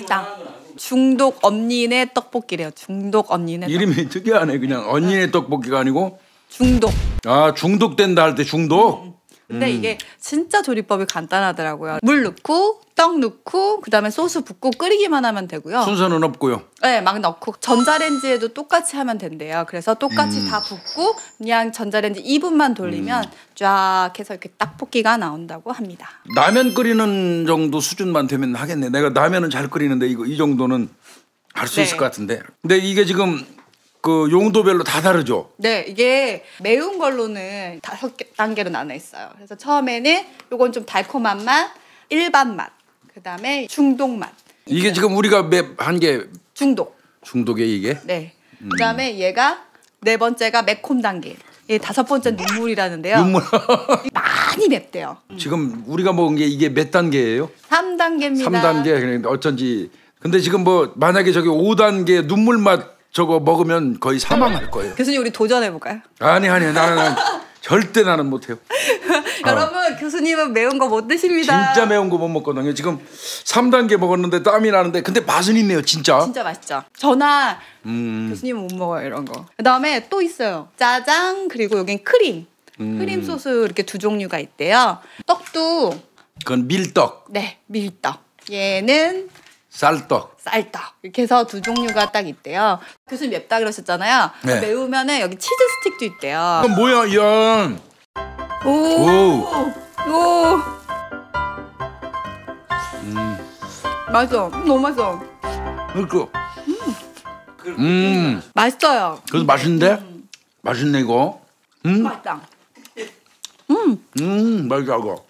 찰떡. 중독 언니네 떡볶이래요. 중독 언니네. 이름이 특이하네. 그냥 언니네 떡볶이가 아니고 중독. 아 중독된다 할 때 중독. 근데 음. 이게 진짜 조리법이 간단하더라고요. 물 넣고 떡 넣고 그다음에 소스 붓고 끓이기만 하면 되고요. 순서는 없고요. 네, 막 넣고 전자레인지에도 똑같이 하면 된대요. 그래서 똑같이 음. 다 붓고 그냥 전자레인지 2분만 돌리면 음. 쫙 해서 이렇게 떡볶이가 나온다고 합니다. 라면 끓이는 정도 수준만 되면 하겠네. 내가 라면은 잘 끓이는데 이거 이 정도는 할수 네. 있을 것 같은데. 근데 이게 지금 그 용도별로 다 다르죠. 네, 이게 매운 걸로는 다섯 개, 단계로 나눠 있어요. 그래서 처음에는 요건 좀 달콤한 맛, 일반 맛, 그다음에 중독 맛. 이게 지금 우리가 맵 한 게 중독. 중독의 이게? 네. 음. 그다음에 얘가 네 번째가 매콤 단계. 이 다섯 번째 눈물이라는데요. 눈물. 많이 맵대요. 지금 우리가 먹은 게 이게 몇 단계예요? 3단계입니다. 3단계. 그러니까 어쩐지 근데 지금 뭐 만약에 저기 5단계 눈물 맛 저거 먹으면 거의 사망할 거예요. 교수님 우리 도전해 볼까요? 아니 아니 나는, 절대 나는 못해요. 여러분 어. 교수님은 매운 거 못 드십니다. 진짜 매운 거 못 먹거든요. 지금 3단계 먹었는데 땀이 나는데 근데 맛은 있네요 진짜. 진짜 맛있죠. 전화 음. 교수님 못 먹어요 이런 거. 그다음에 또 있어요. 짜장 그리고 여긴 크림. 음. 크림 소스 이렇게 두 종류가 있대요. 떡도 그건 밀떡. 네 밀떡. 얘는 쌀떡. 쌀떡. 이렇게 해서 두 종류가 딱 있대요. 교수님 맵다 그러셨잖아요. 네. 매우면은 여기 치즈 스틱도 있대요. 그럼 뭐야, 이런. 오. 오. 오. 음. 맛있어. 너무 맛있어. 그러니까. 음. 음. 맛있어요. 그래서 맛있는데? 음. 맛있네, 이거. 음. 맛있다. 음. 음, 맛있다, 이거.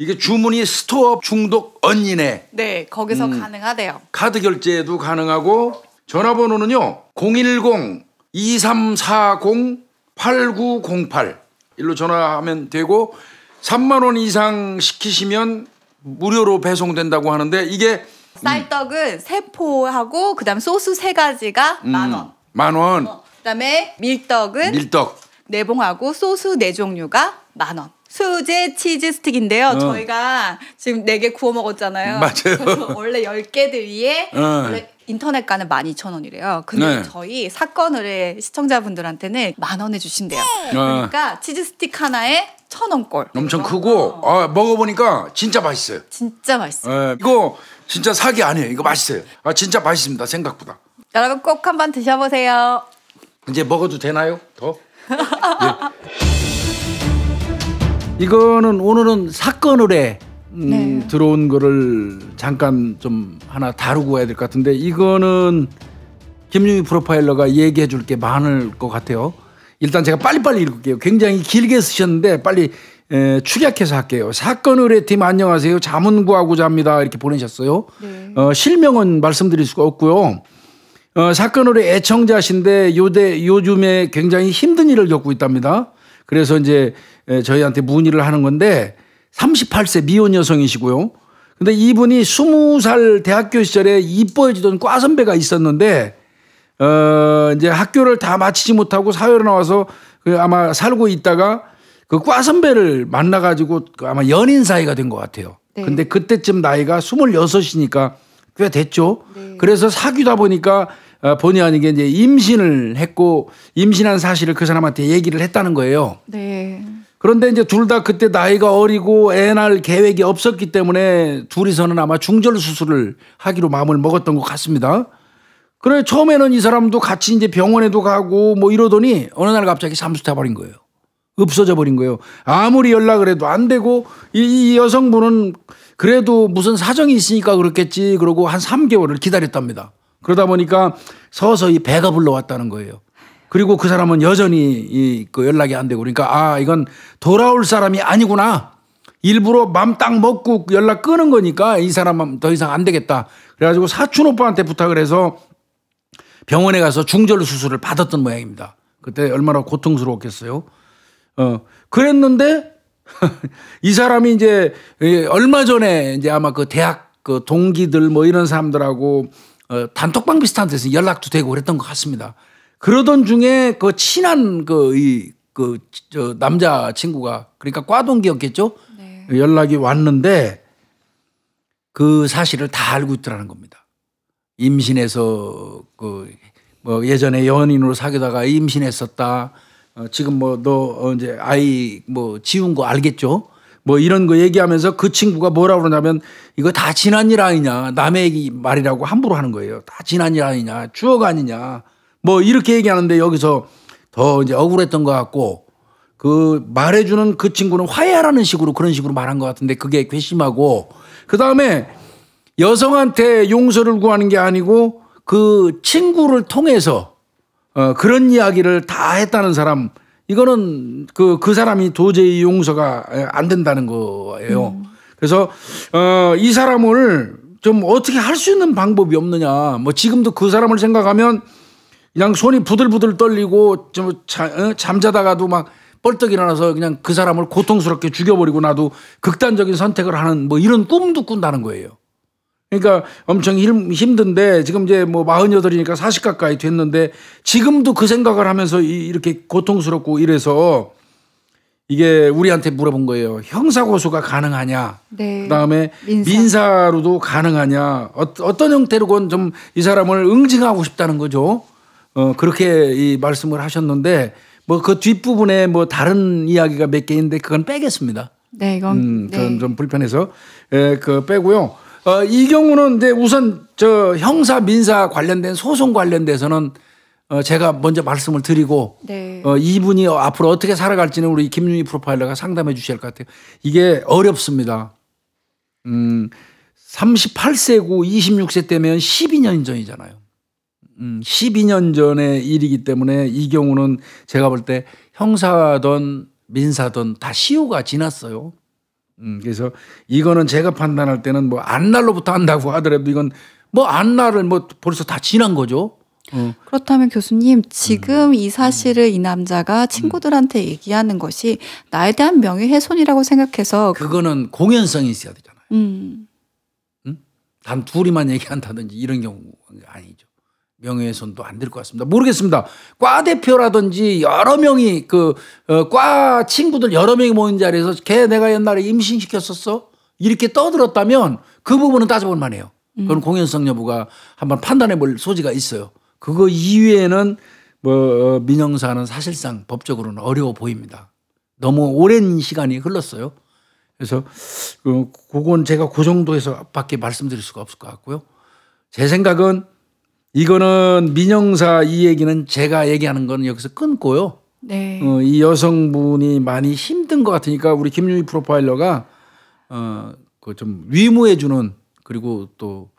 이게 주문이 스토어 중독 언니네. 네, 거기서 음. 가능하대요. 카드 결제도 가능하고 전화번호는요. 010-2340-8908 일로 전화하면 되고 3만 원 이상 시키시면 무료로 배송된다고 하는데 이게 음. 쌀떡은 음. 세포하고 그다음 소스 세 가지가 음. 만 원. 만 원. 어, 그다음에 밀떡은 밀떡. 내봉하고 네 소스 네 종류가 만 원. 수제 치즈 스틱인데요. 어. 저희가 지금 네 개 구워 먹었잖아요. 음, 맞아요. 원래 10개들 위에 어. 인터넷 가는 12,000원이래요. 근데 네. 저희 사건을 시청자분들한테는 만 원에 주신대요. 네. 그러니까 치즈 스틱 하나에 천 원꼴. 엄청 크고 어. 아, 먹어보니까 진짜 맛있어요. 진짜 맛있어요. 에, 네. 이거 진짜 사기 아니에요. 이거 맛있어요. 아 진짜 맛있습니다. 생각보다. 여러분 꼭 한번 드셔보세요. 이제 먹어도 되나요? 더? 네. 이거는 오늘은 사건 의뢰 음, 네. 들어온 거를 잠깐 좀 하나 다루고 해야 될 것 같은데 이거는 김유미 프로파일러가 얘기해 줄 게 많을 것 같아요. 일단 제가 빨리빨리 읽을게요. 굉장히 길게 쓰셨는데 빨리 에, 축약해서 할게요. 사건 의뢰팀 안녕하세요. 자문 구하고자 합니다. 이렇게 보내셨어요. 네. 어, 실명은 말씀드릴 수가 없고요. 어, 사건 의뢰 애청자신데 요대, 요즘에 굉장히 힘든 일을 겪고 있답니다. 그래서 이제 예, 저희한테 문의를 하는 건데 38세 미혼 여성이시고요. 근데 이분이 20살 대학교 시절에 이뻐해지던 과 선배가 있었는데 어 이제 학교를 다 마치지 못하고 사회로 나와서 그 아마 살고 있다가 그과 선배를 만나 가지고 그 아마 연인 사이가 된 것 같아요. 네. 근데 그때쯤 나이가 26이니까 꽤 됐죠. 네. 그래서 사귀다 보니까 어, 본의 아니게 이제 임신을 했고 임신한 사실을 그 사람한테 얘기를 했다는 거예요. 네. 그런데 이제 둘 다 그때 나이가 어리고 애 낳을 계획이 없었기 때문에 둘이서는 아마 중절 수술을 하기로 마음을 먹었던 것 같습니다. 그래 처음에는 이 사람도 같이 이제 병원에도 가고 뭐 이러더니 어느 날 갑자기 삼수타 버린 거예요. 없어져 버린 거예요. 아무리 연락을 해도 안 되고 이, 이 여성분은 그래도 무슨 사정이 있으니까 그렇겠지 그러고 한 3개월을 기다렸답니다. 그러다 보니까 서서히 배가 불러왔다는 거예요. 그리고 그 사람은 여전히 이, 그 연락이 안 되고 그러니까 아, 이건 돌아올 사람이 아니구나. 일부러 맘 딱 먹고 연락 끊은 거니까 이 사람은 더 이상 안 되겠다. 그래가지고 사촌 오빠한테 부탁을 해서 병원에 가서 중절 수술을 받았던 모양입니다. 그때 얼마나 고통스러웠겠어요. 어, 그랬는데 이 사람이 이제 얼마 전에 이제 아마 그 대학 그 동기들 뭐 이런 사람들하고 어, 단톡방 비슷한 데서 연락도 되고 그랬던 것 같습니다. 그러던 중에 그 친한 그이그저 남자 친구가 그러니까 과동기였겠죠. 네. 연락이 왔는데 그 사실을 다 알고 있더라는 겁니다. 임신해서 그 뭐 예전에 연인으로 사귀다가 임신했었다. 어, 지금 뭐 너 이제 아이 뭐 지운 거 알겠죠? 뭐 이런 거 얘기하면서 그 친구가 뭐라 그러냐면 이거 다 지난 일 아니냐 남의 말이라고 함부로 하는 거예요. 다 지난 일 아니냐 추억 아니냐 뭐 이렇게 얘기하는데 여기서 더 이제 억울했던 것 같고 그 말해주는 그 친구는 화해하라는 식으로 그런 식으로 말한 것 같은데 그게 괘씸하고 그 다음에 여성한테 용서를 구하는 게 아니고 그 친구를 통해서 어 그런 이야기를 다 했다는 사람 이거는 그, 그 사람이 도저히 용서가 안 된다는 거예요. 음. 그래서 어이 사람을 좀 어떻게 할 수 있는 방법이 없느냐. 뭐 지금도 그 사람을 생각하면 그냥 손이 부들부들 떨리고 좀 어? 잠자다가도 막 벌떡 일어나서 그냥 그 사람을 고통스럽게 죽여버리고 나도 극단적인 선택을 하는 뭐 이런 꿈도 꾼다는 거예요. 그러니까 엄청 힘든데 지금 이제 뭐 마흔여덟이니까 사십 가까이 됐는데 지금도 그 생각을 하면서 이렇게 고통스럽고 이래서 이게 우리한테 물어본 거예요. 형사고소가 가능하냐? 네. 그다음에 민사. 로도 가능하냐? 어, 떤 형태로건 좀 이 사람을 응징하고 싶다는 거죠. 어, 그렇게 이 말씀을 하셨는데 뭐 그 뒷부분에 뭐 다른 이야기가 몇 개 있는데 그건 빼겠습니다. 네, 이건 음, 네. 좀 불편해서 예, 그 빼고요. 어, 이 경우는 이제 우선 저 형사 민사 관련된 소송 관련돼서는 어, 제가 먼저 말씀을 드리고 네. 어, 이분이 앞으로 어떻게 살아갈지는 우리 김윤희 프로파일러가 상담해 주셔것 같아요. 이게 어렵습니다. 음, 38세고 26세 때면 12년 전이잖아요. 음, 12년 전의 일이기 때문에 이 경우는 제가 볼 때 형사든 민사든 다 시효가 지났어요. 음, 그래서 이거는 제가 판단할 때는 뭐 안날로부터 한다고 하더라도 이건 뭐 안날을 뭐 벌써 다 지난 거죠. 어. 그렇다면 교수님 지금 음. 이 사실을 이 남자가 음. 친구들한테 얘기하는 것이 나에 대한 명예훼손이라고 생각해서 그거는 공연성이 있어야 되잖아요. 음. 음? 단 둘이만 얘기한다든지 이런 경우가 아니죠. 명예훼손도 안 될 것 같습니다. 모르겠습니다. 과 대표라든지 여러 명이 그과 어, 친구들 여러 명이 모인 자리에서 걔 내가 옛날에 임신시켰었어 이렇게 떠들었다면 그 부분은 따져볼 만해요. 음. 그건 공연성 여부가 한번 판단해 볼 소지가 있어요. 그거 이외에는 뭐 어, 민영사는 사실상 법적으로는 어려워 보입니다. 너무 오랜 시간이 흘렀어요. 그래서 그, 그건 제가 그 정도에서밖에 말씀드릴 수가 없을 것 같고요. 제 생각은 이거는 민영사 이 얘기는 제가 얘기하는 거는 여기서 끊고요. 네. 어, 이 여성분이 많이 힘든 것 같으니까 우리 김유희 프로파일러가 어, 그 좀 위무해주는 그리고 또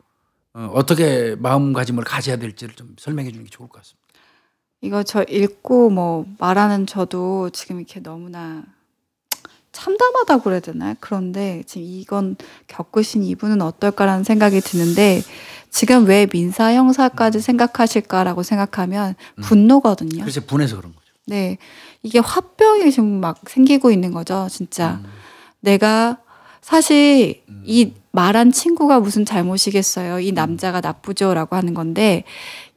어, 어떻게 마음가짐을 가져야 될지를 좀 설명해 주는 게 좋을 것 같습니다. 이거 저 읽고 뭐 말하는 저도 지금 이렇게 너무나 참담하다고 그래야 되나요? 그런데 지금 이건 겪으신 이분은 어떨까라는 생각이 드는데 지금 왜 민사 형사까지 음. 생각하실까라고 생각하면 음. 분노거든요. 그래서 분해서 그런 거죠. 네. 이게 화병이 지금 막 생기고 있는 거죠, 진짜. 음. 내가 사실 음. 이 말한 친구가 무슨 잘못이겠어요. 이 남자가 나쁘죠. 라고 하는 건데,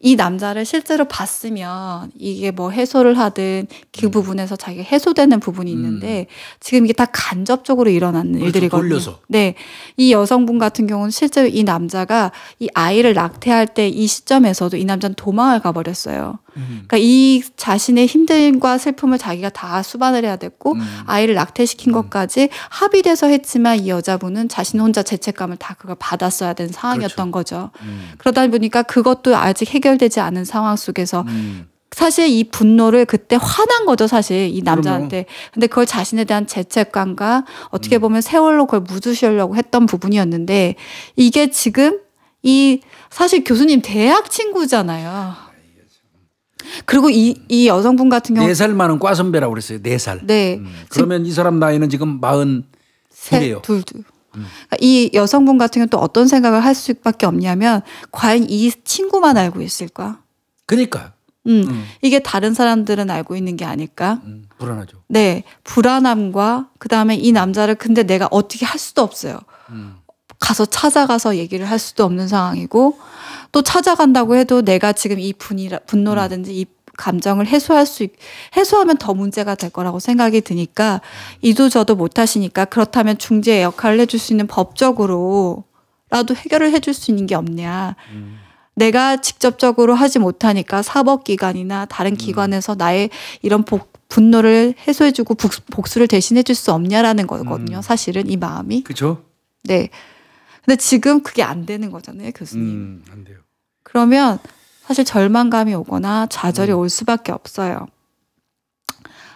이 남자를 실제로 봤으면 이게 뭐 해소를 하든 그 음. 부분에서 자기가 해소되는 부분이 음. 있는데 지금 이게 다 간접적으로 일어나는 그렇죠. 일들이거든요. 돌려서. 네. 이 여성분 같은 경우는 실제로 이 남자가 이 아이를 낙태할 때 이 시점에서도 이 남자는 도망을 가버렸어요. 음. 그러니까 이 자신의 힘듦과 슬픔을 자기가 다 수반을 해야 됐고 아이를 낙태시킨 것까지 합의돼서 했지만 이 여자분은 자신 혼자 제 죄책감을 다 그걸 받았어야 된 상황이었던 그렇죠. 거죠. 음. 그러다 보니까 그것도 아직 해결되지 않은 상황 속에서 음. 사실 이 분노를 그때 화난 거죠, 사실 이 남자한테. 그럼요. 근데 그걸 자신에 대한 죄책감과 어떻게 음. 보면 세월로 그걸 묻으시려고 했던 부분이었는데 이게 지금 이 사실 교수님 대학 친구잖아요. 그리고 이, 이 여성분 같은 경우 4살 많은 과선배라고 그랬어요. 4살. 네. 음. 그러면 이 사람 나이는 지금 마흔 이요 둘, 둘. 그러니까 이 여성분 같은 경우 또 어떤 생각을 할 수밖에 없냐면 과연 이 친구만 알고 있을까? 그니까. 음, 음, 이게 다른 사람들은 알고 있는 게 아닐까? 음, 불안하죠. 네, 불안함과 그 다음에 이 남자를 근데 내가 어떻게 할 수도 없어요. 음. 가서 찾아가서 얘기를 할 수도 없는 상황이고 또 찾아간다고 해도 내가 지금 이 분이라 분노라든지 이 감정을 해소할 수 해소하면 더 문제가 될 거라고 생각이 드니까 이도 저도 못 하시니까 그렇다면 중재 역할을 해줄 수 있는 법적으로라도 해결을 해줄 수 있는 게 없냐. 음. 내가 직접적으로 하지 못하니까 사법기관이나 다른 음. 기관에서 음. 나의 이런 복, 분노를 해소해주고 복, 수를 대신해줄 수 없냐라는 거거든요. 음. 사실은 이 마음이. 그죠? 네. 근데 지금 그게 안 되는 거잖아요, 교수님. 음, 안 돼요. 그러면 사실 절망감이 오거나 좌절이 음. 올 수밖에 없어요.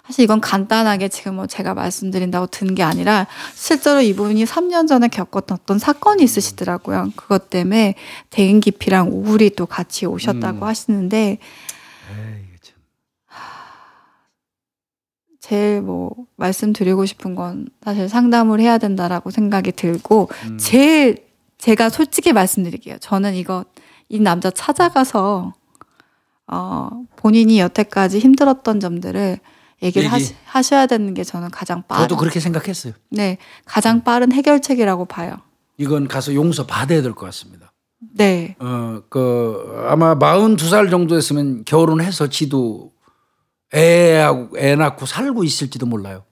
사실 이건 간단하게 지금 뭐 제가 말씀드린다고 든 게 아니라 실제로 이분이 3년 전에 겪었던 어떤 사건이 있으시더라고요. 그것 때문에 대인 기피랑 우울이 또 같이 오셨다고 음. 하시는데 에이, 제일 뭐 말씀드리고 싶은 건 사실 상담을 해야 된다라고 생각이 들고 음. 제일 제가 솔직히 말씀드릴게요. 저는 이거 이 남자 찾아가서 어, 본인이 여태까지 힘들었던 점들을 얘기를 얘기. 하시, 하셔야 되는 게 저는 가장 빠른 저도 그렇게 생각했어요. 네, 가장 빠른 해결책이라고 봐요. 이건 가서 용서 받아야 될 것 같습니다. 네. 어, 그 아마 42살 정도 됐으면 결혼해서 지도 애하고 애 낳고 살고 있을지도 몰라요.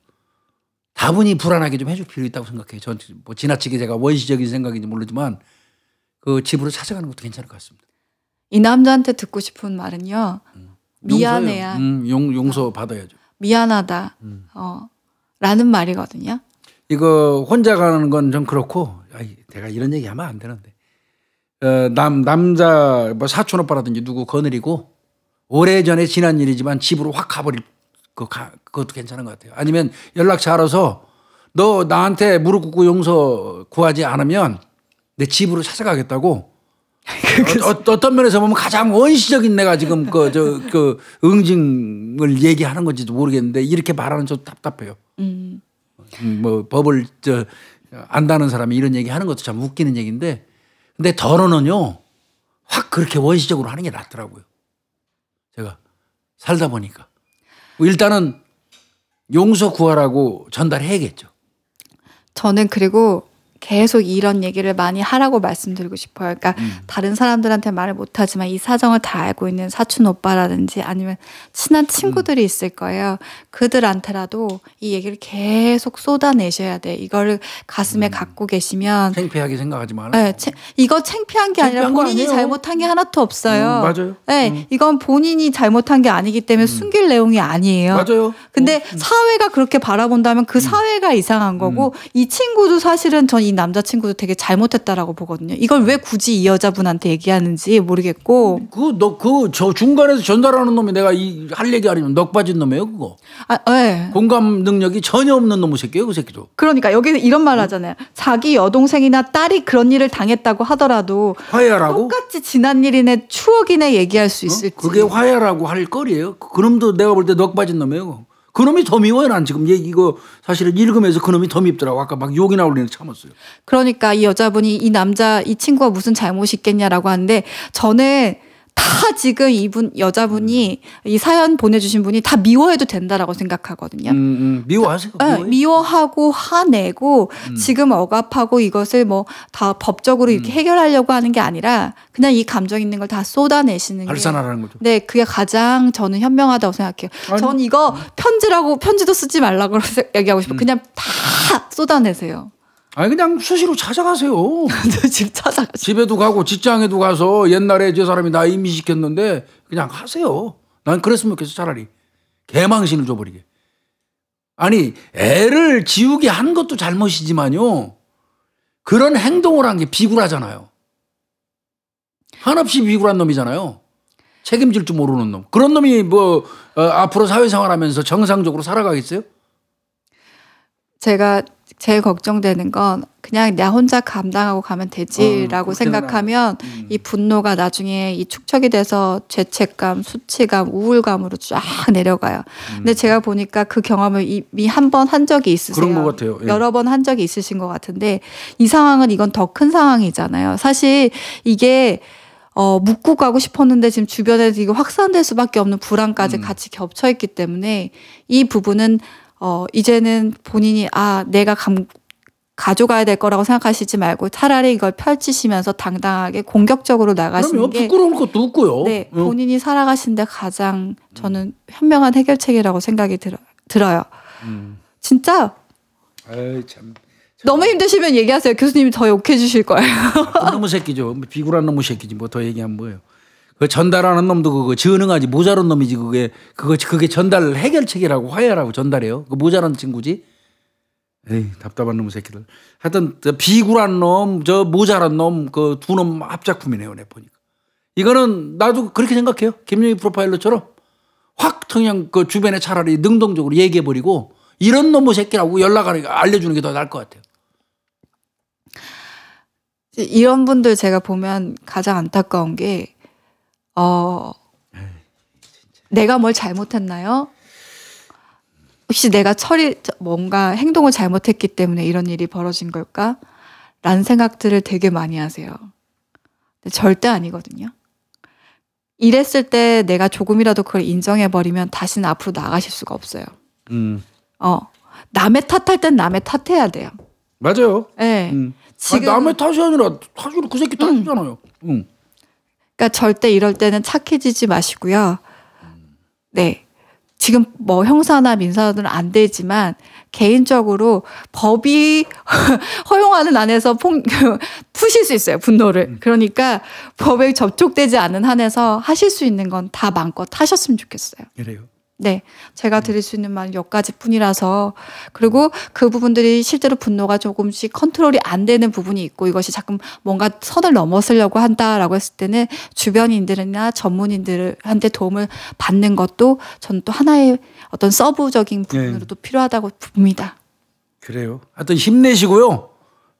다분히 불안하게 좀 해줄 필요 있다고 생각해요. 전 뭐 지나치게 제가 원시적인 생각인지 모르지만 그 집으로 찾아가는 것도 괜찮을 것 같습니다. 이 남자한테 듣고 싶은 말은요. 음. 미안해야. 음, 용, 용서 어, 받아야죠. 미안하다. 음. 어, 라는 말이거든요. 이거 혼자 가는 건 좀 그렇고, 아이, 내가 이런 얘기 하면 안 되는데. 어, 남, 남자, 뭐 사촌 오빠라든지 누구 거느리고, 오래전에 지난 일이지만 집으로 확 가버릴, 그, 가, 그것도 괜찮은 것 같아요. 아니면 연락 잘해서 너 나한테 무릎 꿇고 용서 구하지 않으면 내 집으로 찾아가겠다고 어, 어 떤 면에서 보면 가장 원시적인 내가 지금 그 저 그 응징을 얘기하는 건지도 모르겠는데 이렇게 말하는 좀 답답해요. 음. 음. 뭐 법을 저 안다는 사람이 이런 얘기 하는 것도 참 웃기는 얘기인데 근데 더러는요 확 그렇게 원시적으로 하는 게 낫더라고요. 제가 살다 보니까 일단은 용서 구하라고 전달해야겠죠. 저는 그리고 계속 이런 얘기를 많이 하라고 말씀드리고 싶어요. 그러니까 음. 다른 사람들한테 말을 못하지만 이 사정을 다 알고 있는 사촌 오빠라든지 아니면 친한 친구들이 음. 있을 거예요. 그들한테라도 이 얘기를 계속 쏟아내셔야 돼. 이거를 가슴에 음. 갖고 계시면 창피하게 생각하지 말아. 네, 채, 이거 창피한 게 아니라 본인이 잘못한 게 하나도 없어요. 음, 맞아요. 네, 음. 이건 본인이 잘못한 게 아니기 때문에 음. 숨길 내용이 아니에요. 맞아요. 근데 사회가 그렇게 바라본다면 그 사회가 이상한 거고 이 친구도 사실은 전이 남자친구도 되게 잘못했다라고 보거든요. 이걸 왜 굳이 이 여자분한테 얘기하는지 모르겠고. 그, 너, 그, 저 중간에서 전달하는 놈이 내가 이, 할 얘기 아니면 넋 빠진 놈이에요, 그거. 아, 예. 네. 공감 능력이 전혀 없는 놈의 새끼예요, 그 새끼도. 그러니까, 여기서 이런 말 하잖아요. 자기 여동생이나 딸이 그런 일을 당했다고 하더라도. 화해라고? 똑같이 지난 일이네, 추억이네 얘기할 수 어? 있을지. 그게 화해라고 할거리에요 그, 그놈도 내가 볼 때 넋 빠진 놈이에요. 그놈이 더 미워요. 난 지금 얘 이거 사실은 읽으면서 그놈이 더 밉더라고. 아까 막 욕이 나올리는 참았어요. 그러니까 이 여자분이 이 남자 이 친구가 무슨 잘못이 있겠냐라고 하는데 저는 다 지금 이분 여자분이 음. 이 사연 보내주신 분이 다 미워해도 된다라고 생각하거든요. 음, 음. 미워하세요? 네, 미워하고 화내고 음. 지금 억압하고 이것을 뭐 다 법적으로 이렇게 음. 해결하려고 하는 게 아니라 그냥 이 감정 있는 걸 다 쏟아내시는 발산하라는 거죠. 네, 그게 가장 저는 현명하다고 생각해요. 아니. 전 이거 음. 편지라고 편지도 쓰지 말라고 얘기하고 싶어. 요 그냥 다 쏟아내세요. 아니 그냥 수시로 찾아가세요. 집 찾아. 집에도 가고 직장에도 가서 옛날에 저 사람이 나 임시시켰는데 그냥 하세요. 난 그랬으면 좋겠어 차라리 개망신을 줘버리게. 아니 애를 지우게 한 것도 잘못이지만요. 그런 행동을 한 게 비굴하잖아요. 한없이 비굴한 놈이잖아요. 책임질 줄 모르는 놈. 그런 놈이 뭐 어, 앞으로 사회생활하면서 정상적으로 살아가겠어요? 제가 제일 걱정되는 건 그냥 나 혼자 감당하고 가면 되지라고 어, 생각하면 음. 이 분노가 나중에 이 축적이 돼서 죄책감, 수치감, 우울감으로 쫙 내려가요. 음. 근데 제가 보니까 그 경험을 이미 한 번 한 적이 있으세요. 그런 것 같아요. 예. 여러 번 한 적이 있으신 것 같은데 이 상황은 이건 더 큰 상황이잖아요. 사실 이게 어, 묻고 가고 싶었는데 지금 주변에 이거 확산될 수밖에 없는 불안까지 음. 같이 겹쳐 있기 때문에 이 부분은 어, 이제는 본인이 아, 내가 감, 가져가야 될 거라고 생각하시지 말고 차라리 이걸 펼치시면서 당당하게 공격적으로 나가시는 게 부끄러울 것도 없고요. 네, 응. 본인이 살아가신데 가장 저는 현명한 해결책이라고 생각이 들어, 들어요. 음. 진짜. 에이, 참. 너무 힘드시면 얘기하세요. 교수님이 더 욕해 주실 거예요. 너무 아, 새끼죠. 뭐, 비굴한 너무 새끼지 뭐 더 얘기하면 뭐예요. 그 전달하는 놈도 그거 전능하지 모자란 놈이지 그게 그거 그게 전달 해결책이라고 화해라고 전달해요. 그 모자란 친구지. 에이 답답한 놈 새끼들. 하여튼 저 비굴한 놈, 저 모자란 놈, 그 두 놈 합작품이네요, 내 보니까. 이거는 나도 그렇게 생각해요. 김영희 프로파일러처럼 확 그냥 그 주변에 차라리 능동적으로 얘기해 버리고 이런 놈의 새끼라고 연락하니까 알려주는 게 더 나을 것 같아요. 이런 분들 제가 보면 가장 안타까운 게 어, 내가 뭘 잘못했나요? 혹시 내가 처리, 뭔가 행동을 잘못했기 때문에 이런 일이 벌어진 걸까? 라는 생각들을 되게 많이 하세요. 근데 절대 아니거든요. 이랬을 때 내가 조금이라도 그걸 인정해버리면 다시는 앞으로 나가실 수가 없어요. 음. 어. 남의 탓할 땐 남의 탓해야 돼요. 맞아요. 예. 네. 음. 지금 아니, 남의 탓이 아니라 사실은 그 새끼 탓이잖아요. 음. 응. 음. 그러니까 절대 이럴 때는 착해지지 마시고요. 네. 지금 뭐 형사나 민사는 안 되지만 개인적으로 법이 허용하는 안에서 폭, 푸실 수 있어요 분노를 음. 그러니까 법에 접촉되지 않은 한에서 하실 수 있는 건 다 마음껏 하셨으면 좋겠어요. 그래요. 네. 제가 드릴 수 있는 말은 몇 가지 뿐이라서 그리고 그 부분들이 실제로 분노가 조금씩 컨트롤이 안 되는 부분이 있고 이것이 자꾸 뭔가 선을 넘었으려고 한다라고 했을 때는 주변인들이나 전문인들한테 도움을 받는 것도 저는 또 하나의 어떤 서브적인 네. 부분으로도 네. 필요하다고 봅니다. 그래요. 하여튼 힘내시고요.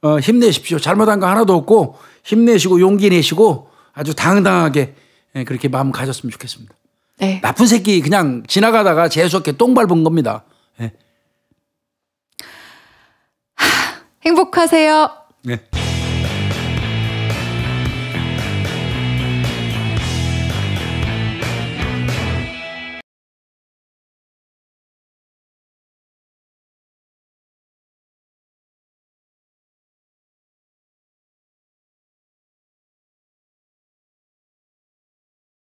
어, 힘내십시오. 잘못한 거 하나도 없고 힘내시고 용기 내시고 아주 당당하게 예, 그렇게 마음 가졌으면 좋겠습니다. 네. 나쁜 새끼 그냥 지나가다가 재수없게 똥 밟은 겁니다. 네. 행복하세요. 네.